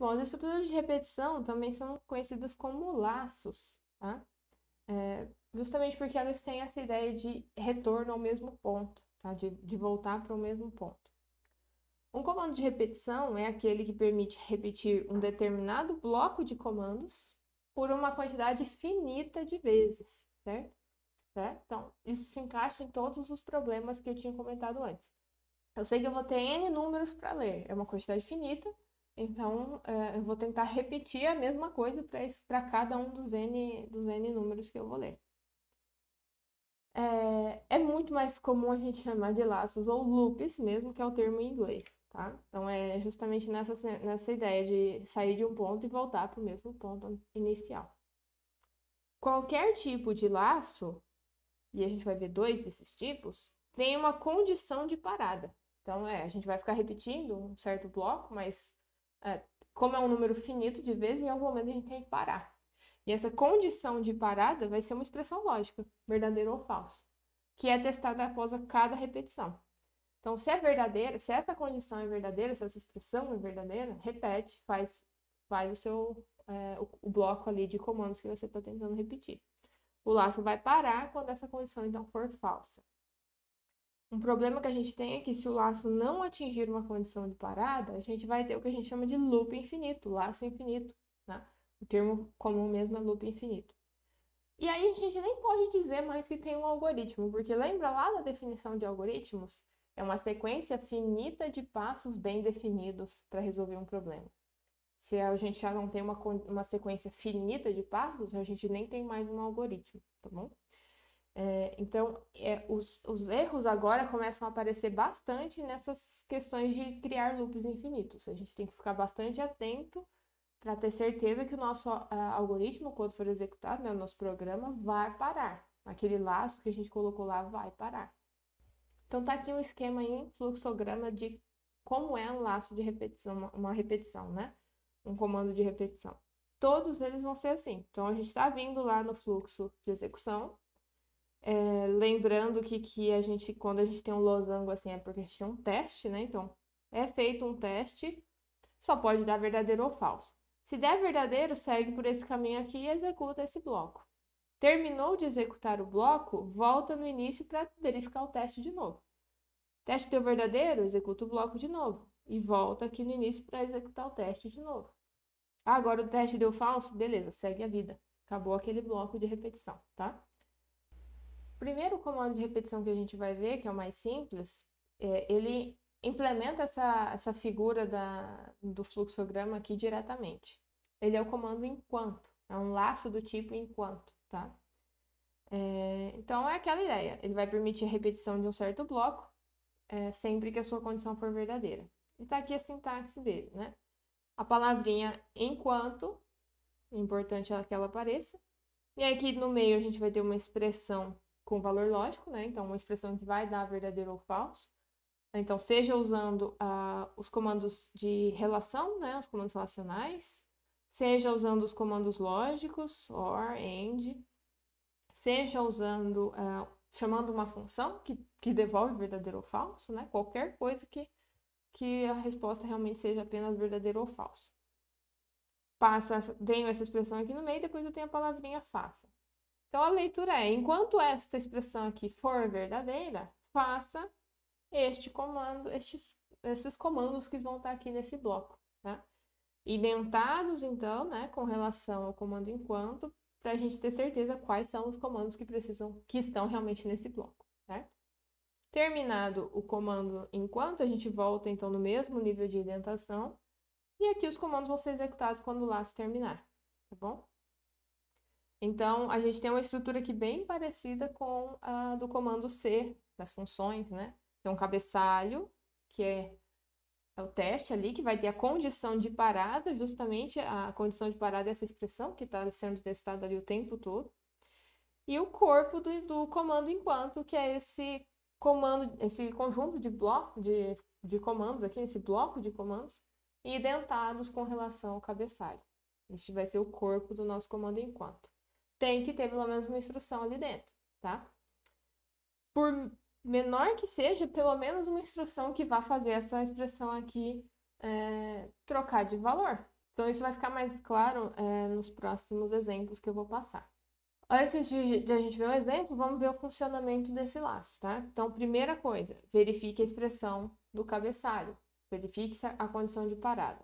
Bom, as estruturas de repetição também são conhecidas como laços, tá? É, justamente porque elas têm essa ideia de retorno ao mesmo ponto, tá? de, de voltar para o mesmo ponto. Um comando de repetição é aquele que permite repetir um determinado bloco de comandos por uma quantidade finita de vezes, certo? certo? Tá? Então, isso se encaixa em todos os problemas que eu tinha comentado antes. Eu sei que eu vou ter N números para ler, é uma quantidade finita, então, eh, eu vou tentar repetir a mesma coisa para cada um dos N, dos N números que eu vou ler. É, é, muito mais comum a gente chamar de laços ou loops mesmo, que é o termo em inglês, tá? Então, é justamente nessa, nessa ideia de sair de um ponto e voltar para o mesmo ponto inicial. Qualquer tipo de laço, e a gente vai ver dois desses tipos, tem uma condição de parada. Então, é, a gente vai ficar repetindo um certo bloco, mas é, como é um número finito de vezes, em algum momento a gente tem que parar. E essa condição de parada vai ser uma expressão lógica, verdadeiro ou falso, que é testada após cada repetição. Então, se é verdadeira, se essa condição é verdadeira, se essa expressão é verdadeira, repete, faz, faz o seu é, o, o, bloco ali de comandos que você está tentando repetir. O laço vai parar quando essa condição então for falsa. Um problema que a gente tem é que se o laço não atingir uma condição de parada, a gente vai ter o que a gente chama de loop infinito, laço infinito. Né? O termo comum mesmo é loop infinito. E aí a gente nem pode dizer mais que tem um algoritmo, porque lembra lá da definição de algoritmos? É uma sequência finita de passos bem definidos para resolver um problema. Se a gente já não tem uma, uma sequência finita de passos, a gente nem tem mais um algoritmo, tá bom? É, então, é, os, os erros agora começam a aparecer bastante nessas questões de criar loops infinitos. A gente tem que ficar bastante atento para ter certeza que o nosso uh, algoritmo, quando for executado, né, o nosso programa, vai parar. Aquele laço que a gente colocou lá vai parar. Então, tá aqui um esquema em um fluxograma de como é um laço de repetição, uma, uma repetição, né? Um comando de repetição. Todos eles vão ser assim. Então, a gente está vindo lá no fluxo de execução, é, lembrando que, que a gente, quando a gente tem um losango assim, é porque a gente tem um teste, né? Então, é feito um teste, só pode dar verdadeiro ou falso. Se der verdadeiro, segue por esse caminho aqui e executa esse bloco. Terminou de executar o bloco, volta no início para verificar o teste de novo. Teste deu verdadeiro, executa o bloco de novo. E volta aqui no início para executar o teste de novo. Ah, agora o teste deu falso, beleza, segue a vida. Acabou aquele bloco de repetição, tá? primeiro comando de repetição que a gente vai ver, que é o mais simples, é, ele implementa essa, essa figura da, do fluxograma aqui diretamente. Ele é o comando enquanto, é um laço do tipo enquanto, tá? É, então é aquela ideia, ele vai permitir a repetição de um certo bloco é, sempre que a sua condição for verdadeira. E tá aqui a sintaxe dele, né? A palavrinha enquanto, é importante é que ela apareça. E aqui no meio a gente vai ter uma expressão com valor lógico, né? Então, uma expressão que vai dar verdadeiro ou falso. Então, seja usando uh, os comandos de relação, né? Os comandos relacionais, seja usando os comandos lógicos, or, and, seja usando, uh, chamando uma função que, que devolve verdadeiro ou falso, né? Qualquer coisa que, que a resposta realmente seja apenas verdadeiro ou falso. Passo essa, tenho essa expressão aqui no meio, depois eu tenho a palavrinha faça. Então, a leitura é: enquanto esta expressão aqui for verdadeira, faça este comando, estes, esses comandos que vão estar aqui nesse bloco, tá? Né? Identados, então, né, com relação ao comando enquanto, para a gente ter certeza quais são os comandos que precisam, que estão realmente nesse bloco, certo? Né? Terminado o comando enquanto, a gente volta, então, no mesmo nível de identação, e aqui os comandos vão ser executados quando o laço terminar, tá bom? Então, a gente tem uma estrutura aqui bem parecida com a do comando C, das funções, né? Tem um cabeçalho, que é, é o teste ali, que vai ter a condição de parada, justamente a condição de parada é essa expressão que está sendo testada ali o tempo todo. E o corpo do, do comando enquanto, que é esse comando, esse conjunto de bloco de, de comandos aqui, esse bloco de comandos, indentados com relação ao cabeçalho. Este vai ser o corpo do nosso comando enquanto tem que ter pelo menos uma instrução ali dentro, tá? Por menor que seja, pelo menos uma instrução que vá fazer essa expressão aqui é, trocar de valor. Então, isso vai ficar mais claro é, nos próximos exemplos que eu vou passar. Antes de, de, a gente ver um exemplo, vamos ver o funcionamento desse laço, tá? Então, primeira coisa, verifique a expressão do cabeçalho. Verifique a condição de parada.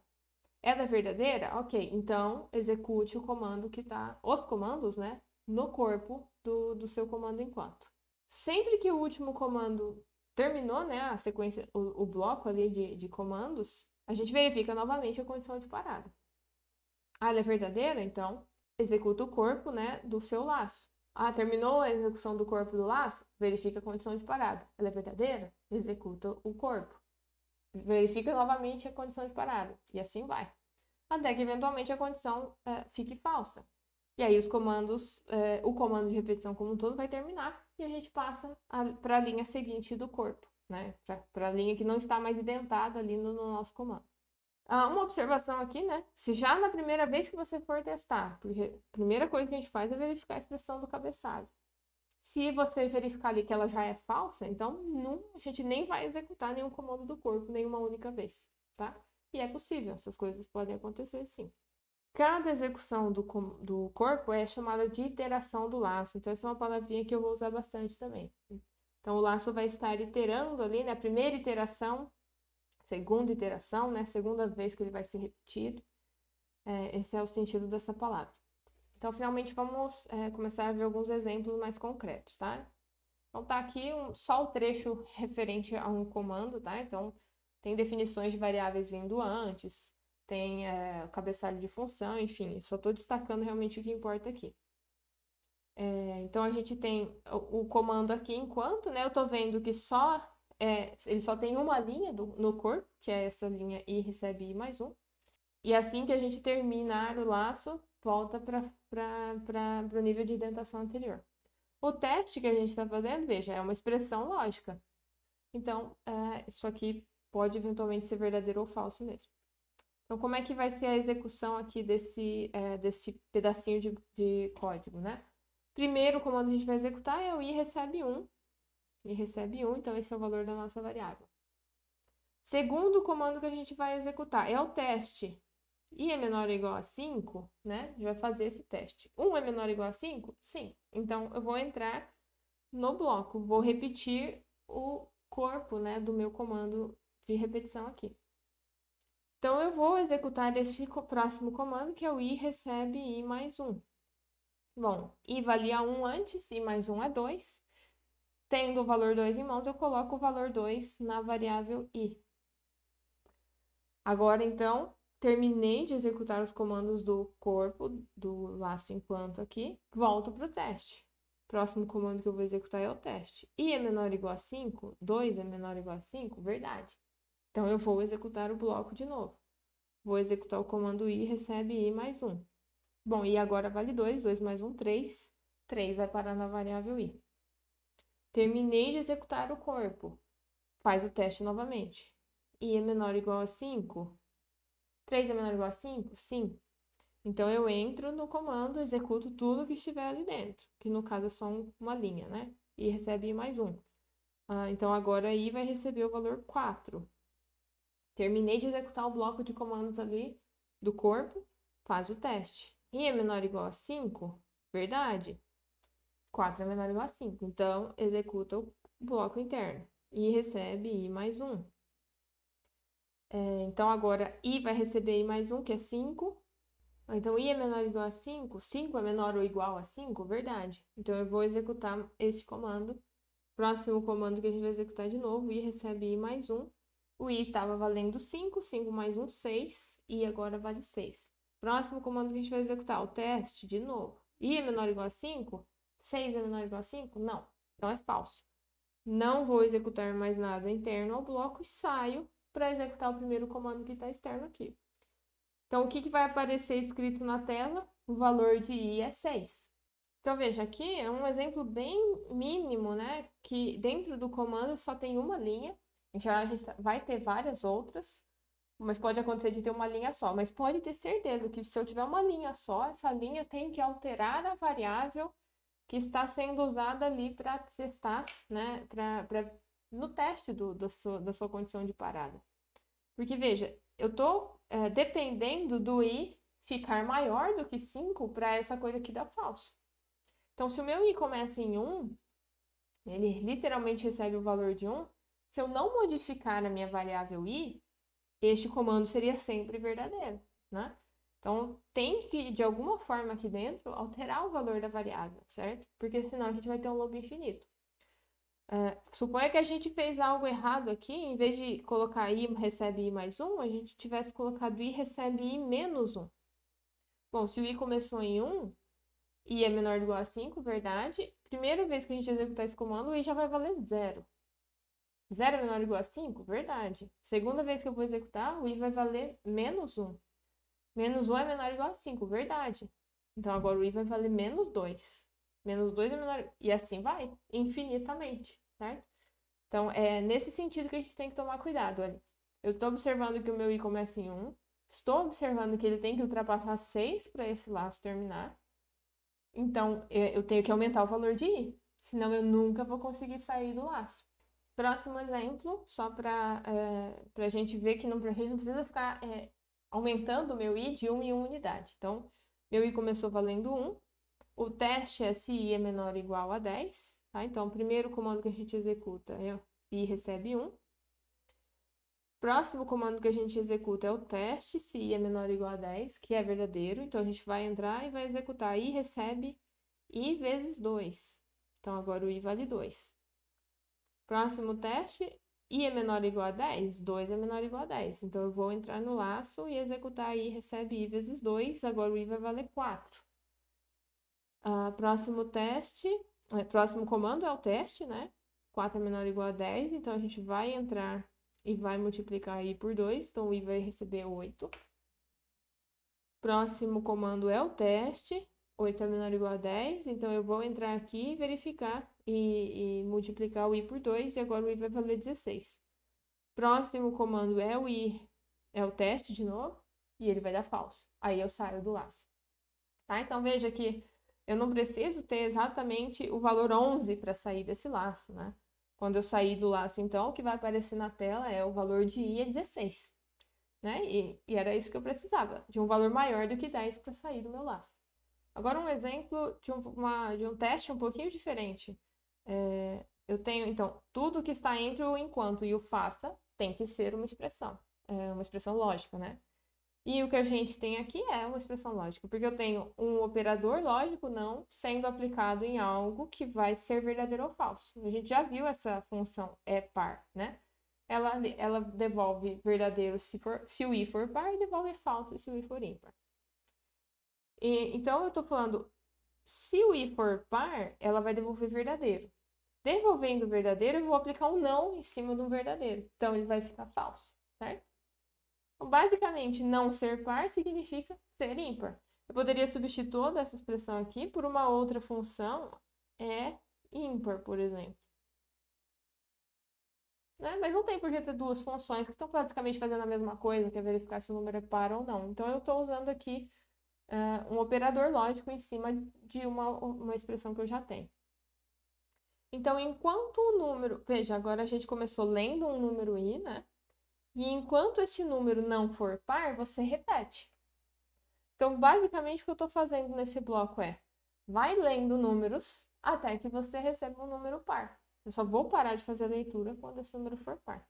É da verdadeira? Ok, então execute o comando que está, os comandos, né, no corpo do, do seu comando enquanto. Sempre que o último comando terminou, né, a sequência, o, o bloco ali de, de comandos, a gente verifica novamente a condição de parada. Ah, ela é verdadeira? Então executa o corpo, né, do seu laço. Ah, terminou a execução do corpo do laço? Verifica a condição de parada. Ela é verdadeira? Executa o corpo verifica novamente a condição de parada, e assim vai. Até que eventualmente a condição é, fique falsa. E aí os comandos, é, o comando de repetição como um todo vai terminar e a gente passa para a linha seguinte do corpo, né? Para a linha que não está mais identada ali no, no nosso comando. Ah, uma observação aqui, né? Se já na primeira vez que você for testar, porque a primeira coisa que a gente faz é verificar a expressão do cabeçalho. Se você verificar ali que ela já é falsa, então não, a gente nem vai executar nenhum comando do corpo nenhuma única vez, tá? E é possível, essas coisas podem acontecer sim. Cada execução do, do corpo é chamada de iteração do laço. Então, essa é uma palavrinha que eu vou usar bastante também. Então, o laço vai estar iterando ali, né? Primeira iteração, segunda iteração, né? Segunda vez que ele vai ser repetido. É, esse é o sentido dessa palavra. Então, finalmente, vamos é, começar a ver alguns exemplos mais concretos, tá? Então, tá aqui um, só o trecho referente a um comando, tá? Então, tem definições de variáveis vindo antes, tem é, cabeçalho de função, enfim, só estou destacando realmente o que importa aqui. É, então, a gente tem o, o, comando aqui enquanto, né? Eu estou vendo que só é, ele só tem uma linha do, no corpo, que é essa linha I recebe I mais um. E assim que a gente terminar o laço, volta para para o nível de indentação anterior. O teste que a gente está fazendo, veja, é uma expressão lógica. Então, é, isso aqui pode eventualmente ser verdadeiro ou falso mesmo. Então, como é que vai ser a execução aqui desse, é, desse pedacinho de, de código, né? Primeiro comando que a gente vai executar é o i recebe 1. i recebe 1, então esse é o valor da nossa variável. Segundo comando que a gente vai executar é o teste i é menor ou igual a 5, né? A gente vai fazer esse teste. 1 é menor ou igual a 5? Sim. Então, eu vou entrar no bloco. Vou repetir o corpo, né, do meu comando de repetição aqui. Então, eu vou executar esse próximo comando, que é o i recebe i mais 1. Bom, i valia 1 antes, i mais 1 é 2. Tendo o valor 2 em mãos, eu coloco o valor 2 na variável i. Agora, então, terminei de executar os comandos do corpo do laço enquanto aqui, volto para o teste. Próximo comando que eu vou executar é o teste. I é menor ou igual a 5? 2 é menor ou igual a 5? Verdade. Então, eu vou executar o bloco de novo. Vou executar o comando i, recebe i mais 1. Bom, i agora vale 2, 2 mais 1, 3. 3 vai parar na variável i. Terminei de executar o corpo. Faz o teste novamente. i é menor ou igual a 5? 3 é menor ou igual a 5? Sim. Então, eu entro no comando, executo tudo que estiver ali dentro, que no caso é só uma linha, né? E recebe mais um. Ah, então, agora aí vai receber o valor 4. Terminei de executar o bloco de comandos ali do corpo, faz o teste. I é menor ou igual a 5? Verdade? 4 é menor ou igual a 5. Então, executa o bloco interno e recebe I mais 1. É, então, agora, i vai receber i mais 1, que é 5. Então, i é menor ou igual a 5? 5 é menor ou igual a 5? Verdade. Então, eu vou executar este comando. Próximo comando que a gente vai executar de novo, i recebe i mais 1. O i estava valendo 5, 5 mais 1, 6, i agora vale 6. Próximo comando que a gente vai executar, o teste, de novo. i é menor ou igual a 5? 6 é menor ou igual a 5? Não. Então, é falso. Não vou executar mais nada interno ao bloco e saio para executar o primeiro comando que está externo aqui. Então, o que, que vai aparecer escrito na tela? O valor de i é 6. Então, veja, aqui é um exemplo bem mínimo, né? Que dentro do comando só tem uma linha. Em geral, a gente tá, vai ter várias outras, mas pode acontecer de ter uma linha só. Mas pode ter certeza que se eu tiver uma linha só, essa linha tem que alterar a variável que está sendo usada ali para testar, né? Para no teste do, da, sua, da sua condição de parada. Porque, veja, eu estou é, dependendo do i ficar maior do que 5 para essa coisa aqui dar falso. Então, se o meu i começa em 1, ele literalmente recebe o valor de 1. Se eu não modificar a minha variável i, este comando seria sempre verdadeiro, né? Então, tem que, de alguma forma aqui dentro, alterar o valor da variável, certo? Porque senão a gente vai ter um loop infinito. Uh, suponha que a gente fez algo errado aqui, em vez de colocar i recebe i mais 1, a gente tivesse colocado i recebe i menos 1. Bom, se o i começou em 1, i é menor ou igual a 5, verdade. Primeira vez que a gente executar esse comando, o i já vai valer 0. 0 é menor ou igual a 5, verdade. Segunda vez que eu vou executar, o i vai valer menos 1. Menos 1 é menor ou igual a 5, verdade. Então, agora o i vai valer menos 2 menos 2 é menor, e assim vai, infinitamente certo? Então, é nesse sentido que a gente tem que tomar cuidado. eu estou observando que o meu i começa em 1, estou observando que ele tem que ultrapassar 6 para esse laço terminar, então é, eu tenho que aumentar o valor de i, senão eu nunca vou conseguir sair do laço. Próximo exemplo, só para é, a gente ver que não, a gente não precisa ficar é, aumentando o meu i de 1 em 1 unidade. Então, meu i começou valendo 1, o teste é se i é menor ou igual a 10, Tá? Então, o primeiro comando que a gente executa é i recebe 1. Próximo comando que a gente executa é o teste, se i é menor ou igual a 10, que é verdadeiro. Então, a gente vai entrar e vai executar i recebe i vezes 2. Então, agora o i vale 2. Próximo teste, i é menor ou igual a 10, 2 é menor ou igual a 10. Então, eu vou entrar no laço e executar i recebe i vezes 2, agora o i vai valer 4. Uh, ah, próximo teste, é, próximo comando é o teste, né? 4 é menor ou igual a 10, então a gente vai entrar e vai multiplicar i por 2, então o i vai receber 8. Próximo comando é o teste, 8 é menor ou igual a 10, então eu vou entrar aqui e verificar e, e multiplicar o i por 2, e agora o i vai valer 16. Próximo comando é o i, é o teste de novo, e ele vai dar falso. Aí eu saio do laço. Tá? Então veja que eu não preciso ter exatamente o valor 11 para sair desse laço, né? Quando eu sair do laço, então, o que vai aparecer na tela é o valor de i é 16, né? E, e era isso que eu precisava, de um valor maior do que 10 para sair do meu laço. Agora um exemplo de, um, uma, de um teste um pouquinho diferente. É, eu tenho, então, tudo que está entre o enquanto e o faça tem que ser uma expressão, é, uma expressão lógica, né? E o que a gente tem aqui é uma expressão lógica, porque eu tenho um operador lógico não sendo aplicado em algo que vai ser verdadeiro ou falso. A gente já viu essa função é par, né? Ela, ela devolve verdadeiro se, for, se o i for par e devolve falso se o i for ímpar. E, então, eu estou falando, se o i for par, ela vai devolver verdadeiro. Devolvendo verdadeiro, eu vou aplicar um não em cima de um verdadeiro. Então, ele vai ficar falso, certo? basicamente, não ser par significa ser ímpar. Eu poderia substituir toda essa expressão aqui por uma outra função é ímpar, por exemplo. Né? Mas não tem por que ter duas funções que estão basicamente fazendo a mesma coisa, que é verificar se o número é par ou não. Então, eu estou usando aqui uh, um operador lógico em cima de uma, uma expressão que eu já tenho. Então, enquanto o número... Veja, agora a gente começou lendo um número i, né? E enquanto este número não for par, você repete. Então, basicamente, o que eu estou fazendo nesse bloco é vai lendo números até que você receba um número par. Eu só vou parar de fazer a leitura quando esse número for par.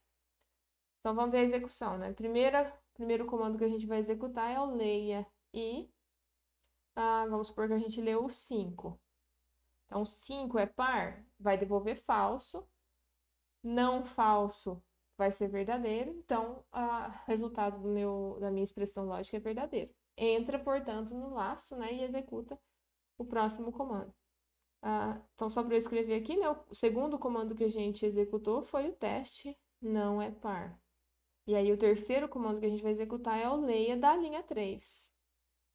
Então, vamos ver a execução, né? Primeira, primeiro comando que a gente vai executar é o leia e... Ah, vamos supor que a gente leu o 5. Então, 5 é par, vai devolver falso. Não falso vai ser verdadeiro, então o resultado do meu, da minha expressão lógica é verdadeiro. Entra, portanto, no laço né, e executa o próximo comando. Ah, então, só para eu escrever aqui, né, o segundo comando que a gente executou foi o teste não é par. E aí, o terceiro comando que a gente vai executar é o leia da linha 3.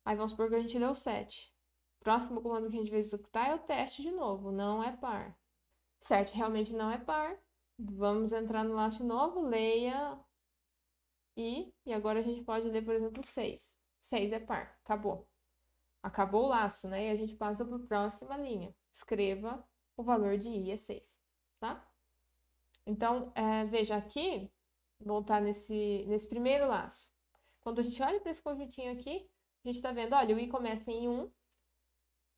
Aí, vamos supor que a gente deu 7. Próximo comando que a gente vai executar é o teste de novo, não é par. 7 realmente não é par, Vamos entrar no laço novo, leia e, e agora a gente pode ler, por exemplo, 6. 6 é par, acabou. Acabou o laço, né? E a gente passa para a próxima linha. Escreva o valor de i é 6, tá? Então, é, veja aqui, voltar nesse, nesse primeiro laço. Quando a gente olha para esse conjuntinho aqui, a gente está vendo, olha, o i começa em 1,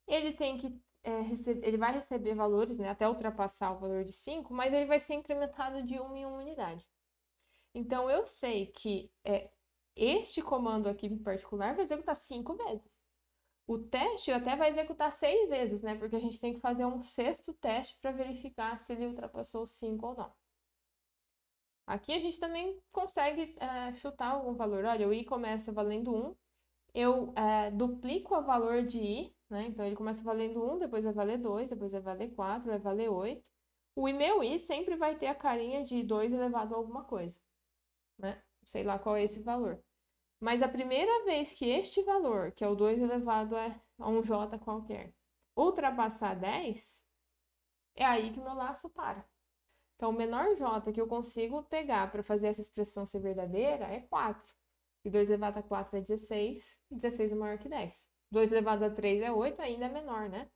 ele tem que é, ele vai receber valores, né, até ultrapassar o valor de 5, mas ele vai ser incrementado de 1 um em 1 um unidade. Então, eu sei que é, este comando aqui em particular vai executar 5 vezes. O teste até vai executar 6 vezes, né, porque a gente tem que fazer um sexto teste para verificar se ele ultrapassou 5 ou não. Aqui a gente também consegue é, chutar algum valor. Olha, o i começa valendo 1, eu é, duplico o valor de i né? Então ele começa valendo 1, depois vai valer 2, depois vai valer 4, vai valer 8. O e meu i sempre vai ter a carinha de 2 elevado a alguma coisa, né? Sei lá qual é esse valor. Mas a primeira vez que este valor, que é o 2 elevado a um j qualquer, ultrapassar 10, é aí que o meu laço para. Então, o menor j que eu consigo pegar para fazer essa expressão ser verdadeira é 4. E 2 elevado a 4 é 16, e 16 é maior que 10. 2 elevado a 3 é 8, ainda é menor, né?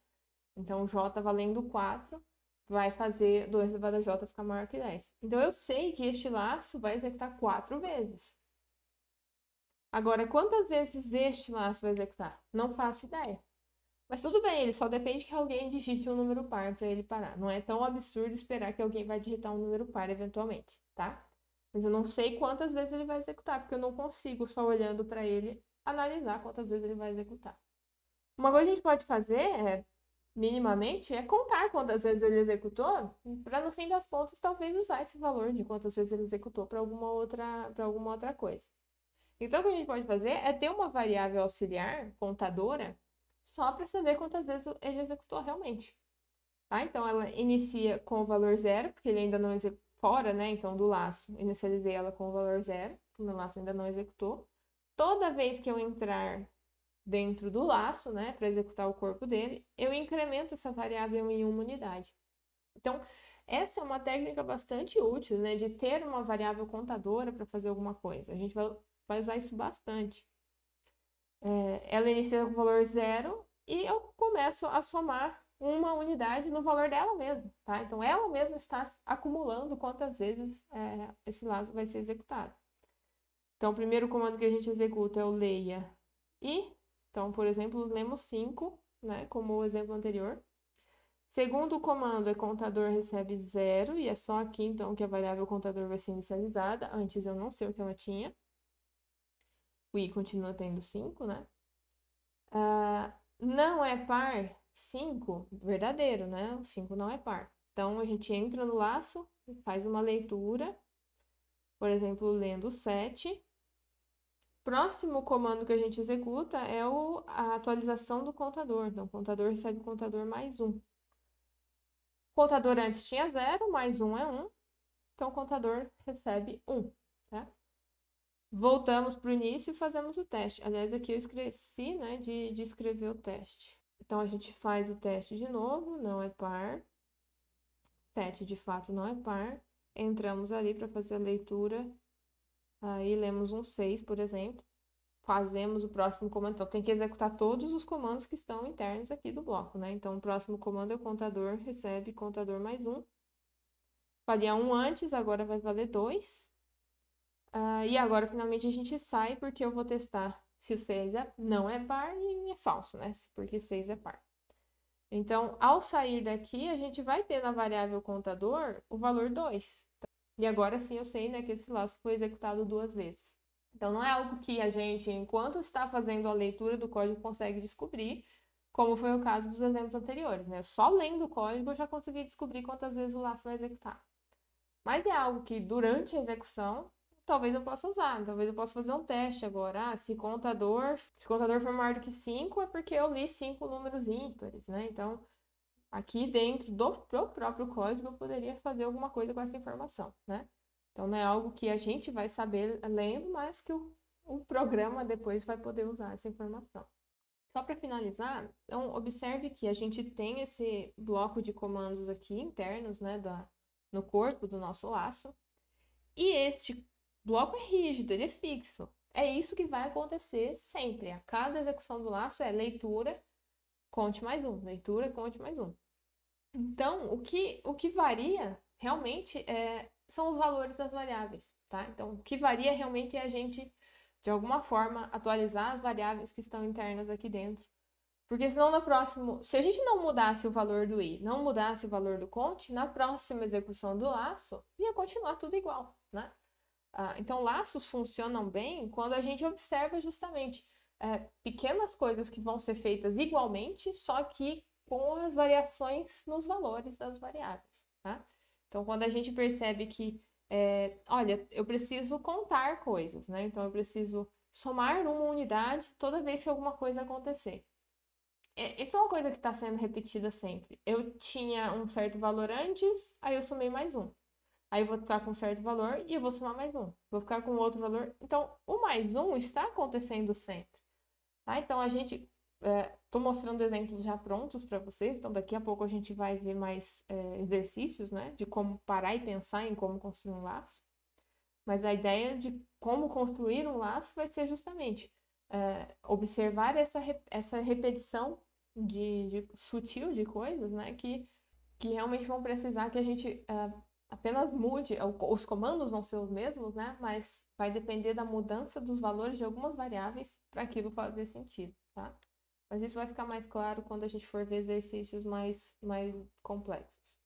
Então, J valendo 4 vai fazer 2 elevado a J ficar maior que 10. Então, eu sei que este laço vai executar 4 vezes. Agora, quantas vezes este laço vai executar? Não faço ideia. Mas tudo bem, ele só depende que alguém digite um número par para ele parar. Não é tão absurdo esperar que alguém vai digitar um número par eventualmente, tá? Mas eu não sei quantas vezes ele vai executar, porque eu não consigo, só olhando para ele, analisar quantas vezes ele vai executar. Uma coisa que a gente pode fazer, é, minimamente, é contar quantas vezes ele executou, para no fim das contas talvez usar esse valor de quantas vezes ele executou para alguma outra, para alguma outra coisa. Então o que a gente pode fazer é ter uma variável auxiliar, contadora, só para saber quantas vezes ele executou realmente. Tá? Então ela inicia com o valor zero, porque ele ainda não executou fora, né? Então do laço, inicializei ela com o valor zero, porque o meu laço ainda não executou. Toda vez que eu entrar dentro do laço, né, para executar o corpo dele, eu incremento essa variável em uma unidade. Então, essa é uma técnica bastante útil, né, de ter uma variável contadora para fazer alguma coisa. A gente vai, vai usar isso bastante. É, ela inicia com o valor zero e eu começo a somar uma unidade no valor dela mesma, tá? Então, ela mesma está acumulando quantas vezes é, esse laço vai ser executado. Então, o primeiro comando que a gente executa é o leia e então, por exemplo, lemos 5, né, como o exemplo anterior. Segundo o comando, é contador recebe zero, e é só aqui, então, que a variável contador vai ser inicializada. Antes eu não sei o que ela tinha. O i continua tendo 5, né? Uh, não é par 5, verdadeiro, né? O 5 não é par. Então, a gente entra no laço, faz uma leitura, por exemplo, lendo 7, Próximo comando que a gente executa é o, a atualização do contador. Então, o contador recebe o contador mais um. O contador antes tinha zero, mais um é um. Então, o contador recebe um. Tá? Voltamos para o início e fazemos o teste. Aliás, aqui eu esqueci né, de, de escrever o teste. Então, a gente faz o teste de novo, não é par. 7 de fato não é par. Entramos ali para fazer a leitura Aí lemos um 6, por exemplo. Fazemos o próximo comando. Então, tem que executar todos os comandos que estão internos aqui do bloco, né? Então, o próximo comando é o contador, recebe contador mais um. Valia um antes, agora vai valer dois. Uh, e agora, finalmente, a gente sai, porque eu vou testar se o 6 é, não é par e é falso, né? Porque 6 é par. Então, ao sair daqui, a gente vai ter na variável contador o valor 2. E agora sim eu sei né, que esse laço foi executado duas vezes. Então não é algo que a gente, enquanto está fazendo a leitura do código, consegue descobrir, como foi o caso dos exemplos anteriores. Né? Só lendo o código eu já consegui descobrir quantas vezes o laço vai executar. Mas é algo que durante a execução talvez eu possa usar, talvez eu possa fazer um teste agora. Ah, se contador, se contador for maior do que 5, é porque eu li cinco números ímpares, né? Então, aqui dentro do próprio código eu poderia fazer alguma coisa com essa informação, né? Então não é algo que a gente vai saber lendo, mas que o, o programa depois vai poder usar essa informação. Só para finalizar, então observe que a gente tem esse bloco de comandos aqui internos, né, da, no corpo do nosso laço. E este bloco é rígido, ele é fixo. É isso que vai acontecer sempre. A cada execução do laço é leitura, conte mais um, leitura, conte mais um. Então, o que, o que varia realmente é, são os valores das variáveis, tá? Então, o que varia realmente é a gente, de alguma forma, atualizar as variáveis que estão internas aqui dentro. Porque senão na próximo se a gente não mudasse o valor do i, não mudasse o valor do conte, na próxima execução do laço, ia continuar tudo igual, né? Ah, então, laços funcionam bem quando a gente observa justamente é, pequenas coisas que vão ser feitas igualmente, só que com as variações nos valores das variáveis, tá? Então, quando a gente percebe que, é, olha, eu preciso contar coisas, né? Então, eu preciso somar uma unidade toda vez que alguma coisa acontecer. É, isso é uma coisa que está sendo repetida sempre. Eu tinha um certo valor antes, aí eu somei mais um. Aí eu vou ficar com um certo valor e eu vou somar mais um. Vou ficar com outro valor. Então, o mais um está acontecendo sempre. Tá? Então, a gente Estou é, mostrando exemplos já prontos para vocês, então daqui a pouco a gente vai ver mais é, exercícios, né? De como parar e pensar em como construir um laço. Mas a ideia de como construir um laço vai ser justamente é, observar essa, essa repetição de, de, sutil de coisas, né? Que, que realmente vão precisar que a gente é, apenas mude, os comandos vão ser os mesmos, né? Mas vai depender da mudança dos valores de algumas variáveis para aquilo fazer sentido, tá? Mas isso vai ficar mais claro quando a gente for ver exercícios mais, mais complexos.